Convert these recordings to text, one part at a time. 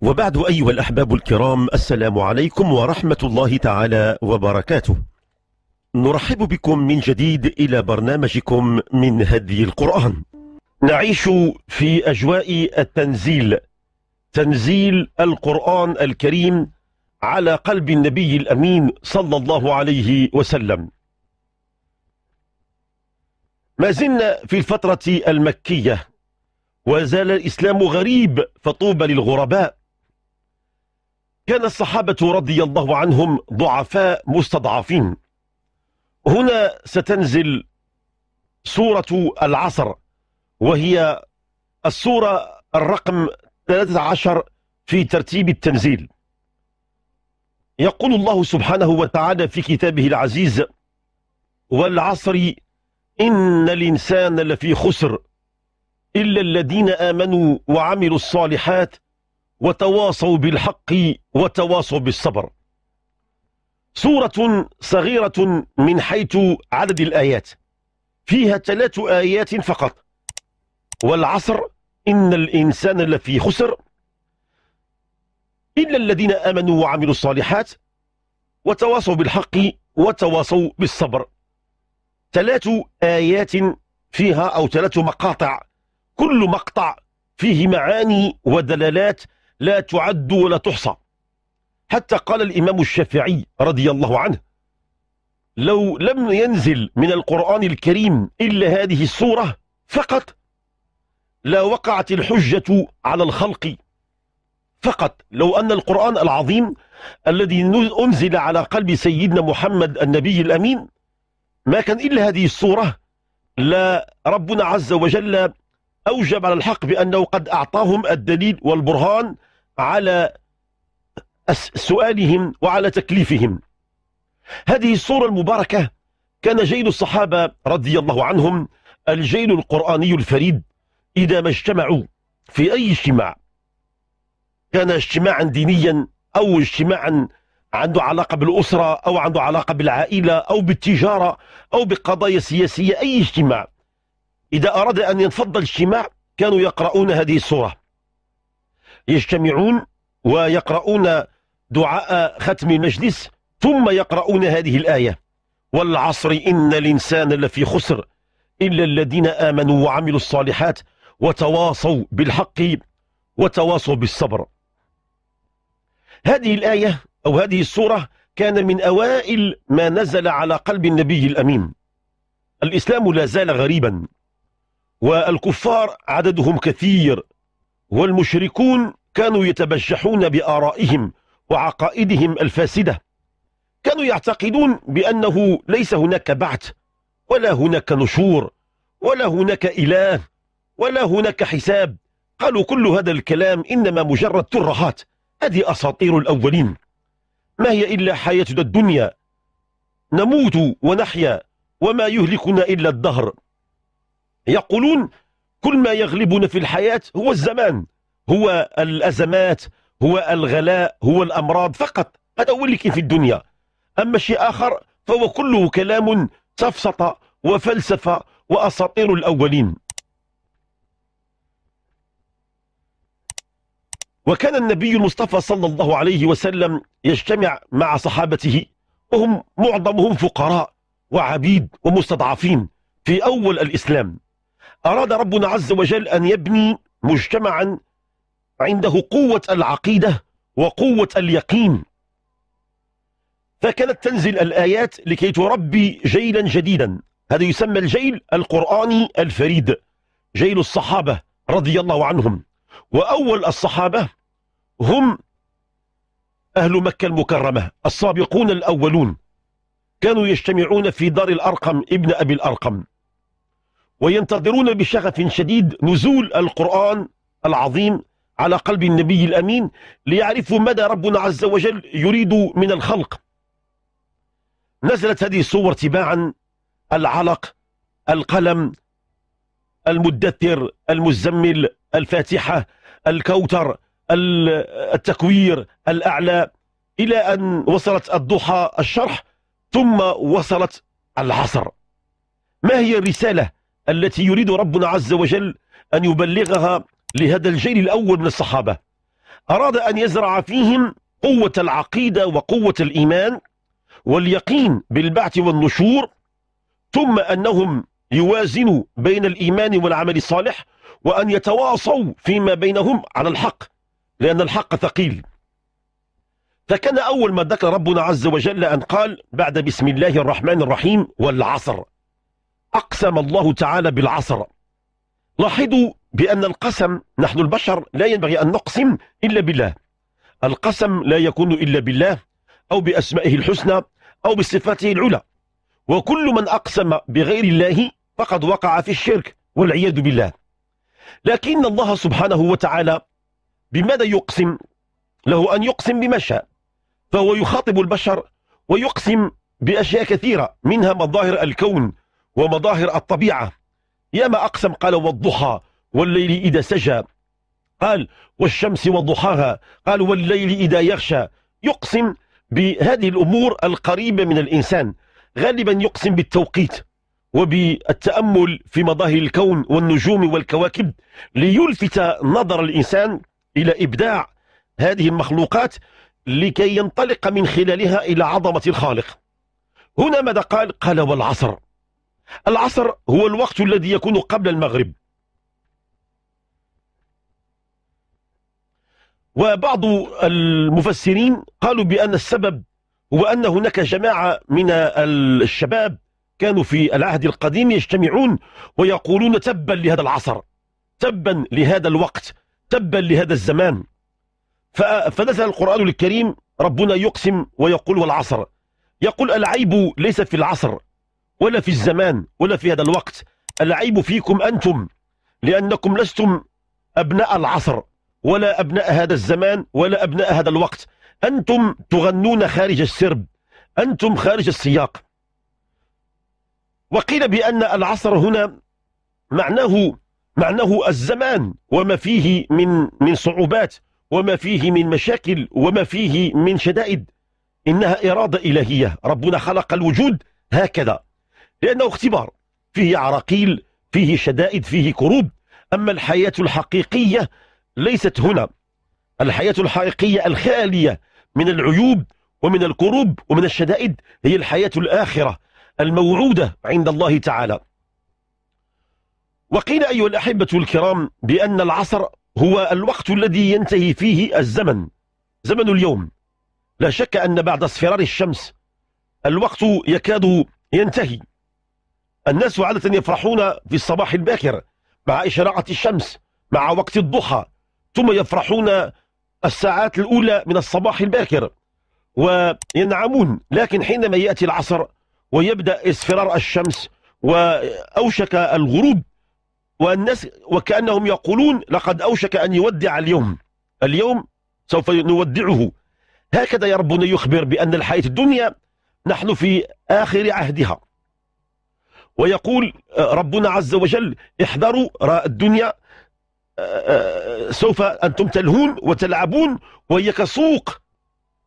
وبعد أيها الأحباب الكرام السلام عليكم ورحمة الله تعالى وبركاته نرحب بكم من جديد إلى برنامجكم من هدي القرآن نعيش في أجواء التنزيل تنزيل القرآن الكريم على قلب النبي الأمين صلى الله عليه وسلم ما زلنا في الفترة المكية وزال الإسلام غريب فطوبى للغرباء كان الصحابة رضي الله عنهم ضعفاء مستضعفين هنا ستنزل سورة العصر وهي السورة الرقم 13 في ترتيب التنزيل يقول الله سبحانه وتعالى في كتابه العزيز والعصر إن الإنسان لفي خسر إلا الذين آمنوا وعملوا الصالحات وتواصوا بالحق وتواصوا بالصبر سورة صغيرة من حيث عدد الآيات فيها ثلاث آيات فقط والعصر إن الإنسان لفي خسر إلا الذين آمنوا وعملوا الصالحات وتواصوا بالحق وتواصوا بالصبر ثلاث آيات فيها أو ثلاث مقاطع كل مقطع فيه معاني ودلالات لا تعد ولا تحصى حتى قال الإمام الشافعي رضي الله عنه لو لم ينزل من القرآن الكريم إلا هذه الصورة فقط لا وقعت الحجة على الخلق فقط لو أن القرآن العظيم الذي أنزل على قلب سيدنا محمد النبي الأمين ما كان إلا هذه الصورة لا ربنا عز وجل أوجب على الحق بأنه قد أعطاهم الدليل والبرهان على سؤالهم وعلى تكليفهم هذه الصورة المباركة كان جيل الصحابة رضي الله عنهم الجيل القرآني الفريد إذا ما اجتمعوا في أي اجتماع كان اجتماعا دينيا أو اجتماعا عنده علاقة بالأسرة أو عنده علاقة بالعائلة أو بالتجارة أو بقضايا سياسية أي اجتماع إذا أراد أن ينفض الاجتماع كانوا يقرؤون هذه الصورة يجتمعون ويقرؤون دعاء ختم المجلس ثم يقرؤون هذه الآية والعصر إن الإنسان لفي خسر إلا الذين آمنوا وعملوا الصالحات وتواصوا بالحق وتواصوا بالصبر هذه الآية أو هذه السورة كان من أوائل ما نزل على قلب النبي الأمين الإسلام لا زال غريبا والكفار عددهم كثير والمشركون كانوا يتبجحون بآرائهم وعقائدهم الفاسدة كانوا يعتقدون بأنه ليس هناك بعث ولا هناك نشور ولا هناك إله ولا هناك حساب قالوا كل هذا الكلام إنما مجرد ترهات هذه أساطير الأولين ما هي إلا حياتنا الدنيا نموت ونحيا وما يهلكنا إلا الدهر يقولون كل ما يغلبنا في الحياة هو الزمان هو الأزمات هو الغلاء هو الأمراض فقط هذا هو اللي كاين في الدنيا أما شيء آخر فهو كله كلام سفسطة وفلسفة وأساطير الأولين وكان النبي المصطفى صلى الله عليه وسلم يجتمع مع صحابته وهم معظمهم فقراء وعبيد ومستضعفين في أول الإسلام أراد ربنا عز وجل أن يبني مجتمعا عنده قوة العقيدة وقوة اليقين فكانت تنزل الآيات لكي تربي جيلا جديدا هذا يسمى الجيل القرآني الفريد جيل الصحابة رضي الله عنهم وأول الصحابة هم أهل مكة المكرمة السابقون الأولون كانوا يجتمعون في دار الأرقم ابن أبي الأرقم وينتظرون بشغف شديد نزول القرآن العظيم على قلب النبي الأمين ليعرفوا مدى ربنا عز وجل يريد من الخلق نزلت هذه الصور تباعا العلق القلم المدثر المزمل الفاتحة الكوثر التكوير الأعلى إلى أن وصلت الضحى الشرح ثم وصلت العصر ما هي الرسالة التي يريد ربنا عز وجل أن يبلغها لهذا الجيل الأول من الصحابة أراد أن يزرع فيهم قوة العقيدة وقوة الإيمان واليقين بالبعث والنشور ثم أنهم يوازنوا بين الإيمان والعمل الصالح وأن يتواصوا فيما بينهم على الحق لأن الحق ثقيل فكان أول ما ذكر ربنا عز وجل أن قال بعد بسم الله الرحمن الرحيم والعصر أقسم الله تعالى بالعصر لاحظوا بأن القسم نحن البشر لا ينبغي أن نقسم إلا بالله القسم لا يكون إلا بالله أو بأسمائه الحسنى أو بصفاته العلى وكل من أقسم بغير الله فقد وقع في الشرك والعياذ بالله لكن الله سبحانه وتعالى بماذا يقسم له أن يقسم بما شاء فهو يخاطب البشر ويقسم بأشياء كثيرة منها مظاهر الكون ومظاهر الطبيعة يا ما أقسم قال والضحى والليل إذا سجى قال والشمس وضحاها قال والليل إذا يغشى يقسم بهذه الأمور القريبة من الإنسان غالبا يقسم بالتوقيت وبالتأمل في مظاهر الكون والنجوم والكواكب ليلفت نظر الإنسان إلى إبداع هذه المخلوقات لكي ينطلق من خلالها إلى عظمة الخالق هنا ماذا قال؟ قال والعصر العصر هو الوقت الذي يكون قبل المغرب وبعض المفسرين قالوا بأن السبب هو أن هناك جماعة من الشباب كانوا في العهد القديم يجتمعون ويقولون تبا لهذا العصر تبا لهذا الوقت تبا لهذا الزمان فنزل القرآن الكريم ربنا يقسم ويقول والعصر يقول العيب ليس في العصر ولا في الزمان ولا في هذا الوقت العيب فيكم أنتم لأنكم لستم أبناء العصر ولا أبناء هذا الزمان ولا أبناء هذا الوقت أنتم تغنون خارج السرب أنتم خارج السياق وقيل بأن العصر هنا معناه معناه الزمان وما فيه من من صعوبات وما فيه من مشاكل وما فيه من شدائد إنها إرادة إلهية ربنا خلق الوجود هكذا لأنه اختبار فيه عراقيل فيه شدائد فيه كروب أما الحياة الحقيقية ليست هنا الحياة الحقيقية الخالية من العيوب ومن الكروب ومن الشدائد هي الحياة الآخرة الموعودة عند الله تعالى وقيل أيها الأحبة الكرام بأن العصر هو الوقت الذي ينتهي فيه الزمن زمن اليوم لا شك أن بعد اصفرار الشمس الوقت يكاد ينتهي الناس عادة يفرحون في الصباح الباكر مع إشراعة الشمس مع وقت الضحى ثم يفرحون الساعات الأولى من الصباح الباكر وينعمون لكن حينما يأتي العصر ويبدأ اصفرار الشمس وأوشك الغروب والناس وكأنهم يقولون لقد أوشك أن يودع اليوم اليوم سوف نودعه هكذا يا ربنا يخبر بأن الحياة الدنيا نحن في آخر عهدها ويقول ربنا عز وجل احذروا الدنيا سوف أنتم تلهون وتلعبون وهي كسوق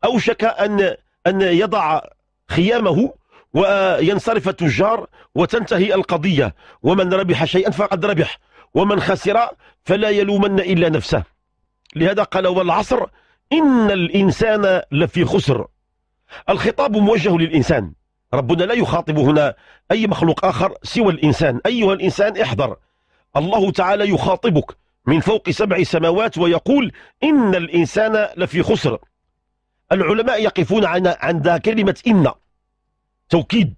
أوشك أن أن يضع خيامه وينصرف التجار وتنتهي القضية ومن ربح شيئا فقد ربح ومن خسر فلا يلومن إلا نفسه لهذا قال والعصر إن الإنسان لفي خسر الخطاب موجه للإنسان ربنا لا يخاطب هنا أي مخلوق آخر سوى الإنسان أيها الإنسان احذر الله تعالى يخاطبك من فوق سبع سماوات ويقول إن الإنسان لفي خسر العلماء يقفون عند كلمة إن توكيد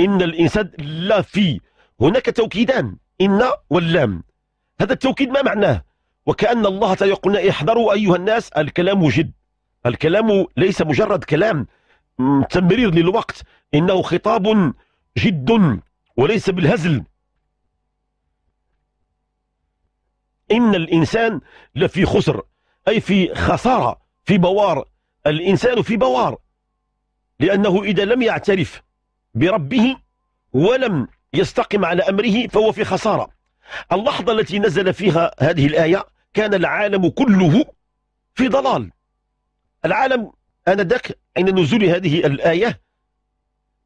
إن الإنسان لفي هناك توكيدان إن واللام هذا التوكيد ما معناه وكأن الله تعالى يقولنا احذروا أيها الناس الكلام جد الكلام ليس مجرد كلام تمرير للوقت إنه خطاب جد وليس بالهزل إن الإنسان لفي خسر أي في خسارة في بوار الإنسان في بوار لأنه إذا لم يعترف بربه ولم يستقم على أمره فهو في خسارة اللحظة التي نزل فيها هذه الآية كان العالم كله في ضلال العالم آنذاك عند نزول هذه الآية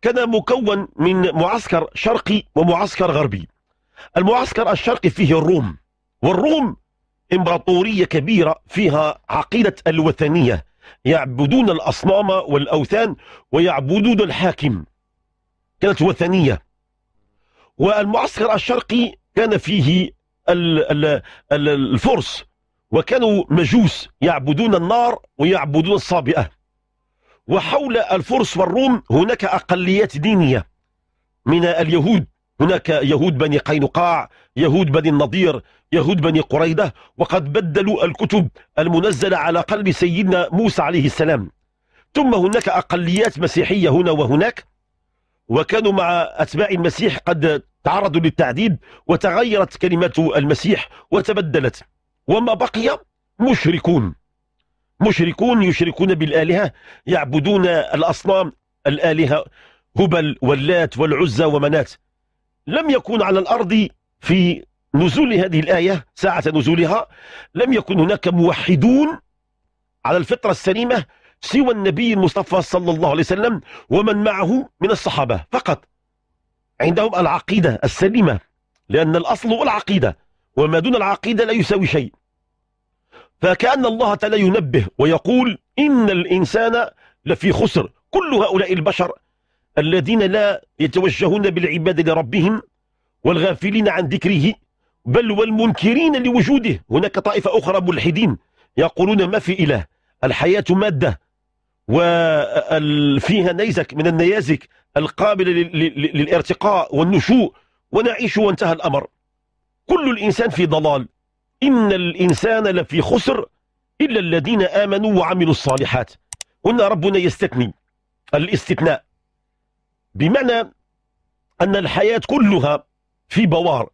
كان مكون من معسكر شرقي ومعسكر غربي المعسكر الشرقي فيه الروم والروم امبراطورية كبيرة فيها عقيدة الوثنية يعبدون الأصنام والأوثان ويعبدون الحاكم كانت وثنية والمعسكر الشرقي كان فيه الفرس وكانوا مجوس يعبدون النار ويعبدون الصابئة وحول الفرس والروم هناك أقليات دينية من اليهود هناك يهود بني قينقاع يهود بني النضير يهود بني قريدة وقد بدلوا الكتب المنزلة على قلب سيدنا موسى عليه السلام ثم هناك أقليات مسيحية هنا وهناك وكانوا مع أتباع المسيح قد تعرضوا للتعذيب وتغيرت كلمة المسيح وتبدلت وما بقي مشركون مشركون يشركون بالآلهة يعبدون الأصنام الآلهة هبل واللات والعزى ومنات لم يكون على الأرض في نزول هذه الآية ساعة نزولها لم يكن هناك موحدون على الفطرة السليمة سوى النبي المصطفى صلى الله عليه وسلم ومن معه من الصحابة فقط عندهم العقيدة السليمة لأن الأصل هو العقيدة وما دون العقيدة لا يساوي شيء فكأن الله تعالى ينبه ويقول إن الإنسان لفي خسر كل هؤلاء البشر الذين لا يتوجهون بالعبادة لربهم والغافلين عن ذكره بل والمنكرين لوجوده هناك طائفة أخرى ملحدين يقولون ما في إله الحياة مادة وفيها نيزك من النيازك القابلة للارتقاء والنشوء ونعيش وانتهى الأمر كل الإنسان في ضلال إن الإنسان لفي خسر إلا الذين آمنوا وعملوا الصالحات هنا ربنا يستثني الاستثناء بمعنى أن الحياة كلها في بوار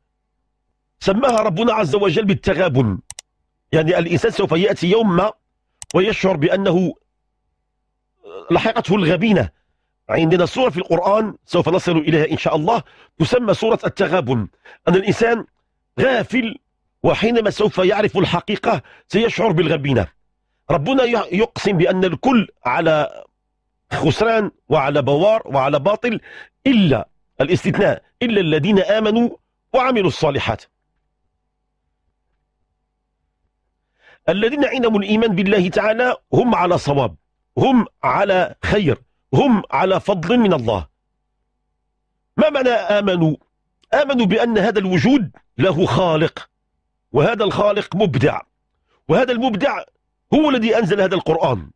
سماها ربنا عز وجل بالتغابن يعني الإنسان سوف يأتي يوم ما ويشعر بأنه لحقته الغبينة عندنا سورة في القرآن سوف نصل إليها إن شاء الله تسمى سورة التغابن أن الإنسان غافل وحينما سوف يعرف الحقيقة سيشعر بالغبينة ربنا يقسم بأن الكل على خسران وعلى بوار وعلى باطل إلا الاستثناء إلا الذين آمنوا وعملوا الصالحات الذين عندهم الإيمان بالله تعالى هم على صواب هم على خير هم على فضل من الله ما معنى آمنوا آمنوا بأن هذا الوجود له خالق وهذا الخالق مبدع وهذا المبدع هو الذي أنزل هذا القرآن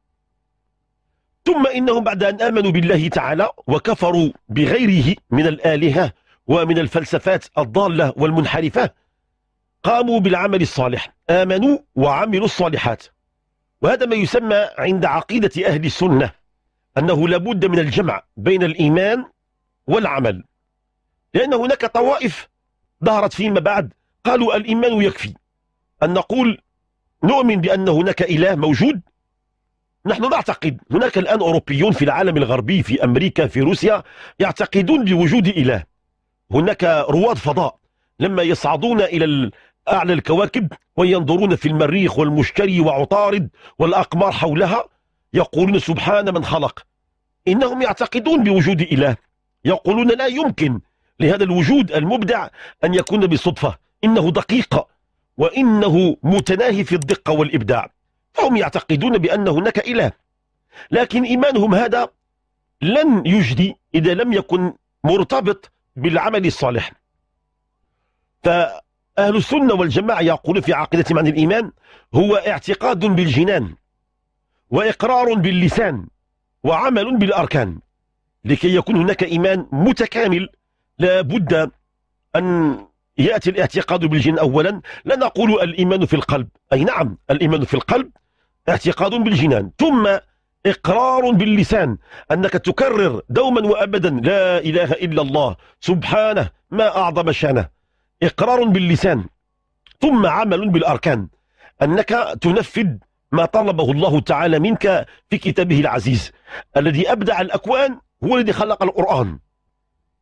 ثم إنهم بعد أن آمنوا بالله تعالى وكفروا بغيره من الآلهة ومن الفلسفات الضالة والمنحرفة قاموا بالعمل الصالح آمنوا وعملوا الصالحات وهذا ما يسمى عند عقيدة أهل السنة أنه لابد من الجمع بين الإيمان والعمل لأن هناك طوائف ظهرت فيما بعد قالوا الإيمان يكفي أن نقول نؤمن بأن هناك إله موجود نحن نعتقد هناك الآن أوروبيون في العالم الغربي في أمريكا في روسيا يعتقدون بوجود إله هناك رواد فضاء لما يصعدون إلى أعلى الكواكب وينظرون في المريخ والمشتري وعطارد والأقمار حولها يقولون سبحان من خلق إنهم يعتقدون بوجود إله يقولون لا يمكن لهذا الوجود المبدع أن يكون بالصدفة إنه دقيق وإنه متناهي في الدقة والإبداع هم يعتقدون بأن هناك إله لكن إيمانهم هذا لن يجدي إذا لم يكن مرتبط بالعمل الصالح فأهل السنة والجماعة يقولون في عقيدتهم عن الإيمان هو اعتقاد بالجنان وإقرار باللسان وعمل بالأركان لكي يكون هناك إيمان متكامل لابد أن يأتي الاعتقاد بالجن أولا لا نقول الإيمان في القلب أي نعم الإيمان في القلب اعتقاد بالجنان ثم إقرار باللسان أنك تكرر دوما وأبدا لا إله إلا الله سبحانه ما أعظم شانه إقرار باللسان ثم عمل بالأركان أنك تنفذ ما طلبه الله تعالى منك في كتابه العزيز الذي أبدع الأكوان هو الذي خلق القرآن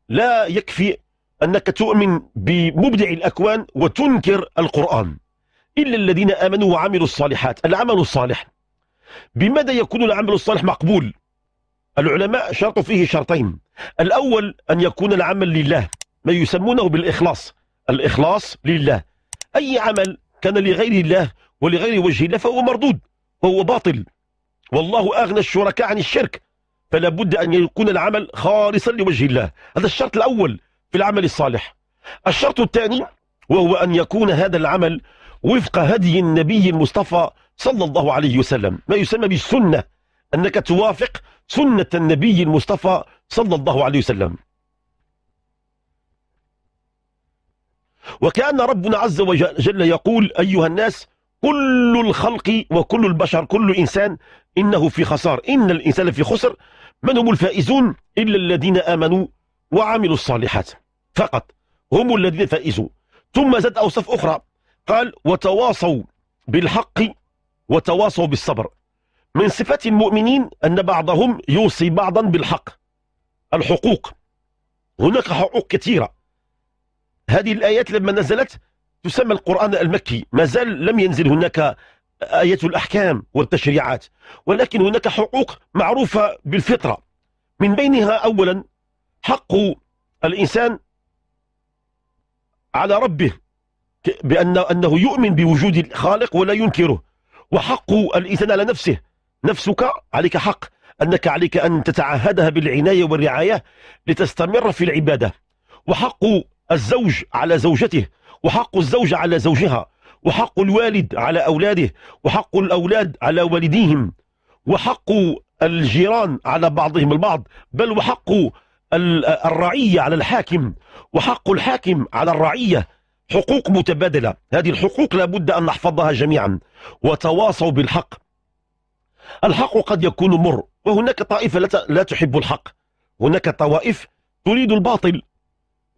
لا يكفي أنك تؤمن بمبدع الأكوان وتنكر القرآن إلا الذين آمنوا وعملوا الصالحات العمل الصالح بماذا يكون العمل الصالح مقبول العلماء شرطوا فيه شرطين الأول أن يكون العمل لله ما يسمونه بالإخلاص الإخلاص لله أي عمل كان لغير الله ولغير وجه الله فهو مردود وهو باطل والله أغنى الشركاء عن الشرك فلا بد أن يكون العمل خالصا لوجه الله هذا الشرط الأول في العمل الصالح الشرط الثاني وهو أن يكون هذا العمل وفق هدي النبي المصطفى صلى الله عليه وسلم ما يسمى بالسنة أنك توافق سنة النبي المصطفى صلى الله عليه وسلم وكأن ربنا عز وجل يقول أيها الناس كل الخلق وكل البشر كل إنسان إنه في خسار إن الإنسان في خسر من هم الفائزون إلا الذين آمنوا وعملوا الصالحات فقط هم الذين فائزوا ثم زاد أوصاف أخرى قال وتواصوا بالحق وتواصوا بالصبر من صفات المؤمنين أن بعضهم يوصي بعضا بالحق الحقوق هناك حقوق كثيرة هذه الآيات لما نزلت تسمى القرآن المكي ما زال لم ينزل هناك آية الأحكام والتشريعات ولكن هناك حقوق معروفة بالفطرة من بينها أولا حق الإنسان على ربه بأن أنه يؤمن بوجود الخالق ولا ينكره وحق الإنسان على نفسه نفسك عليك حق أنك عليك أن تتعهدها بالعناية والرعاية لتستمر في العبادة وحق الزوج على زوجته وحق الزوجة على زوجها وحق الوالد على أولاده وحق الأولاد على والديهم وحق الجيران على بعضهم البعض بل وحق الرعية على الحاكم وحق الحاكم على الرعية حقوق متبادلة هذه الحقوق لابد أن نحفظها جميعا وتواصوا بالحق الحق قد يكون مر وهناك طائفة لا تحب الحق هناك طوائف تريد الباطل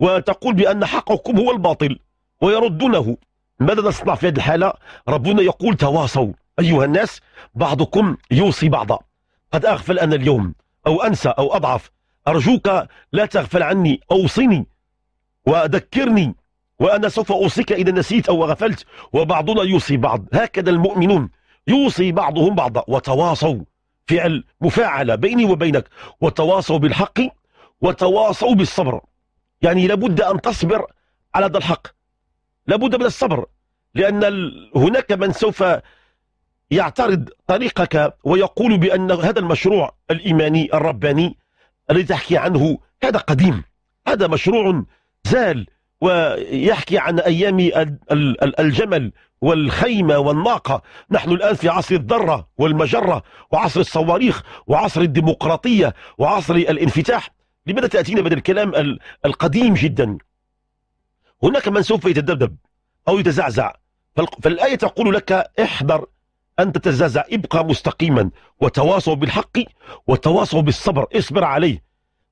وتقول بأن حقكم هو الباطل ويردونه ماذا نصنع في هذه الحالة ربنا يقول تواصوا أيها الناس بعضكم يوصي بعضا قد أغفل أنا اليوم أو أنسى أو أضعف أرجوك لا تغفل عني أوصني وذكرني وأنا سوف أوصيك إذا نسيت أو غفلت وبعضنا يوصي بعض هكذا المؤمنون يوصي بعضهم بعضا وتواصوا فعل مفاعلة بيني وبينك وتواصوا بالحق وتواصوا بالصبر يعني لابد أن تصبر على هذا الحق لابد من الصبر لأن هناك من سوف يعترض طريقك ويقول بأن هذا المشروع الإيماني الرباني الذي تحكي عنه هذا قديم هذا مشروع زال ويحكي عن أيام الجمل والخيمة والناقة نحن الآن في عصر الذرة والمجرة وعصر الصواريخ وعصر الديمقراطية وعصر الانفتاح لماذا تأتينا بدل الكلام القديم جدا هناك من سوف يتذبذب أو يتزعزع فالآية تقول لك احذر أن تتزعزع ابقى مستقيما وتواصوا بالحق وتواصوا بالصبر اصبر عليه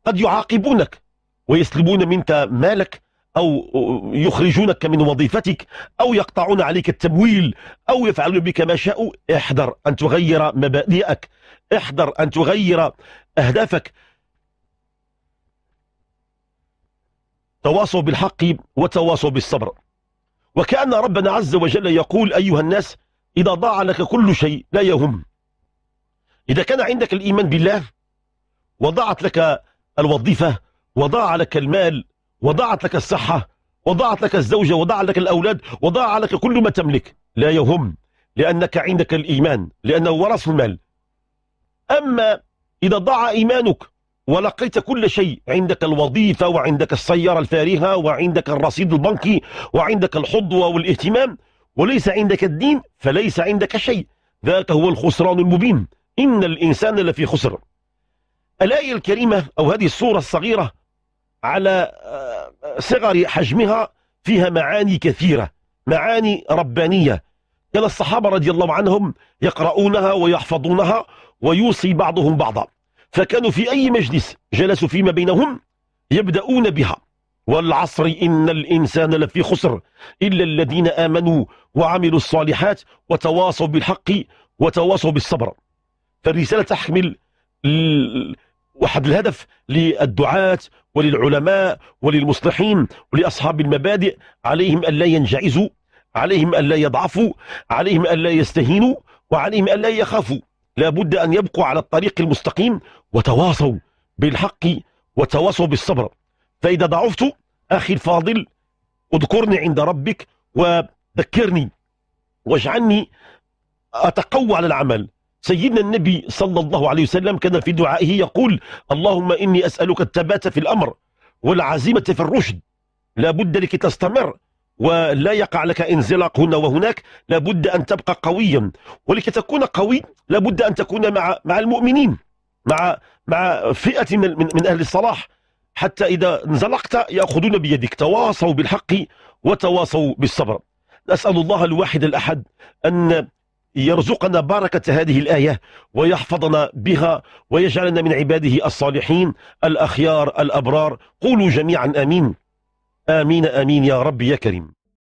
قد يعاقبونك ويسلبون منك مالك أو يخرجونك من وظيفتك أو يقطعون عليك التمويل أو يفعلون بك ما شاءوا احذر أن تغير مبادئك احذر أن تغير أهدافك تواصوا بالحق وتواصوا بالصبر وكأن ربنا عز وجل يقول أيها الناس إذا ضاع لك كل شيء لا يهم إذا كان عندك الإيمان بالله وضاعت لك الوظيفة وضاع لك المال وضاعت لك الصحة وضاعت لك الزوجة وضاع لك الأولاد وضاع لك كل ما تملك لا يهم لأنك عندك الإيمان لأنه ورث المال أما إذا ضاع إيمانك ولقيت كل شيء عندك الوظيفة وعندك السيارة الفارهة وعندك الرصيد البنكي وعندك الحظوة والاهتمام وليس عندك الدين فليس عندك شيء ذاك هو الخسران المبين إن الإنسان لفي خسر الآية الكريمة أو هذه الصورة الصغيرة على آه، صغر حجمها فيها معاني كثيرة معاني ربانية كان الصحابة رضي الله عنهم يقرؤونها ويحفظونها ويوصي بعضهم بعضا فكانوا في أي مجلس جلسوا فيما بينهم يبدأون بها والعصر إن الإنسان لفي خسر إلا الذين آمنوا وعملوا الصالحات وتواصوا بالحق وتواصوا بالصبر فالرسالة تحمل واحد الهدف للدعاة وللعلماء وللمصلحين ولأصحاب المبادئ عليهم ألا ينجعزوا عليهم ألا يضعفوا عليهم ألا يستهينوا وعليهم ألا يخافوا لابد أن يبقوا على الطريق المستقيم وتواصوا بالحق وتواصوا بالصبر فإذا ضعفت أخي الفاضل اذكرني عند ربك وذكرني واجعلني أتقوى على العمل سيدنا النبي صلى الله عليه وسلم كان في دعائه يقول اللهم إني أسألك الثبات في الأمر والعزيمة في الرشد لا بد لك تستمر ولا يقع لك انزلاق هنا وهناك لابد أن تبقى قويا ولكي تكون قوي لابد أن تكون مع مع المؤمنين مع مع فئة من, من أهل الصلاح حتى إذا انزلقت يأخذون بيدك تواصوا بالحق وتواصوا بالصبر نسأل الله الواحد الأحد أن يرزقنا بركة هذه الآية ويحفظنا بها ويجعلنا من عباده الصالحين الأخيار الأبرار قولوا جميعا آمين آمين آمين يا رب يا كريم